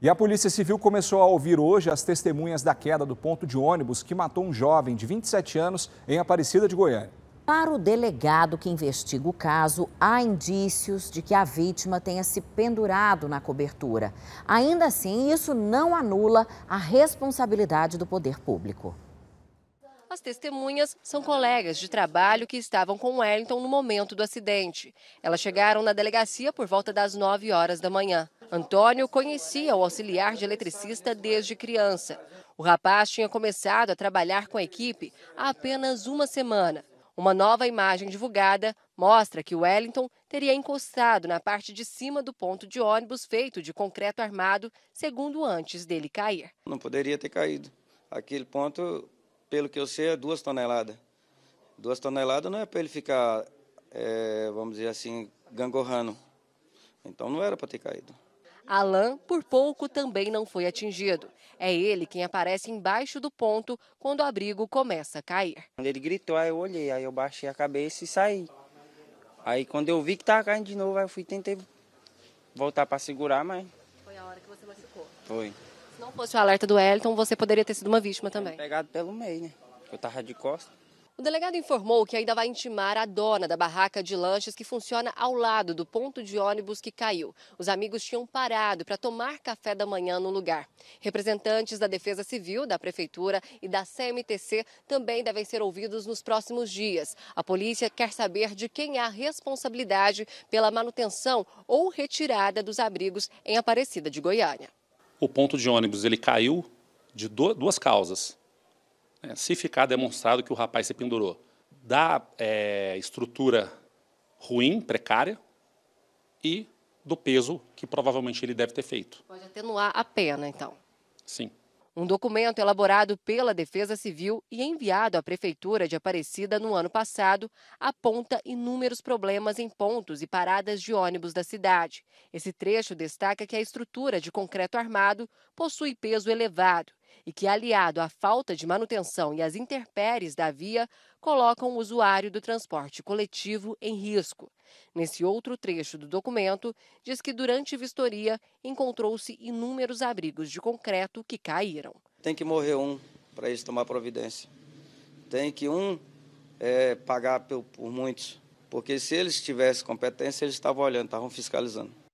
E a Polícia Civil começou a ouvir hoje as testemunhas da queda do ponto de ônibus que matou um jovem de 27 anos em Aparecida de Goiânia. Para o delegado que investiga o caso, há indícios de que a vítima tenha se pendurado na cobertura. Ainda assim, isso não anula a responsabilidade do poder público. As testemunhas são colegas de trabalho que estavam com Wellington no momento do acidente. Elas chegaram na delegacia por volta das 9 horas da manhã. Antônio conhecia o auxiliar de eletricista desde criança. O rapaz tinha começado a trabalhar com a equipe há apenas uma semana. Uma nova imagem divulgada mostra que Wellington teria encostado na parte de cima do ponto de ônibus feito de concreto armado, segundo antes dele cair. Não poderia ter caído. Aquele ponto, pelo que eu sei, é duas toneladas. Duas toneladas não é para ele ficar, é, vamos dizer assim, gangorrando. Então não era para ter caído. Alain, por pouco, também não foi atingido. É ele quem aparece embaixo do ponto quando o abrigo começa a cair. Quando ele gritou, aí eu olhei, aí eu baixei a cabeça e saí. Aí quando eu vi que estava caindo de novo, aí eu fui tentei voltar para segurar, mas. Foi a hora que você machucou? Foi. Se não fosse o alerta do Elton, você poderia ter sido uma vítima também. Pegado pelo meio, né? Eu tava de costas. O delegado informou que ainda vai intimar a dona da barraca de lanches que funciona ao lado do ponto de ônibus que caiu. Os amigos tinham parado para tomar café da manhã no lugar. Representantes da Defesa Civil, da Prefeitura e da CMTC também devem ser ouvidos nos próximos dias. A polícia quer saber de quem há responsabilidade pela manutenção ou retirada dos abrigos em Aparecida de Goiânia. O ponto de ônibus ele caiu de duas causas é, se ficar demonstrado que o rapaz se pendurou da é, estrutura ruim, precária, e do peso que provavelmente ele deve ter feito. Pode atenuar a pena, então. Sim. Um documento elaborado pela Defesa Civil e enviado à Prefeitura de Aparecida no ano passado aponta inúmeros problemas em pontos e paradas de ônibus da cidade. Esse trecho destaca que a estrutura de concreto armado possui peso elevado e que, aliado à falta de manutenção e às intempéries da via, colocam o usuário do transporte coletivo em risco. Nesse outro trecho do documento, diz que durante vistoria encontrou-se inúmeros abrigos de concreto que caíram. Tem que morrer um para eles tomar providência. Tem que um é, pagar por, por muitos. Porque se eles tivessem competência, eles estavam olhando, estavam fiscalizando.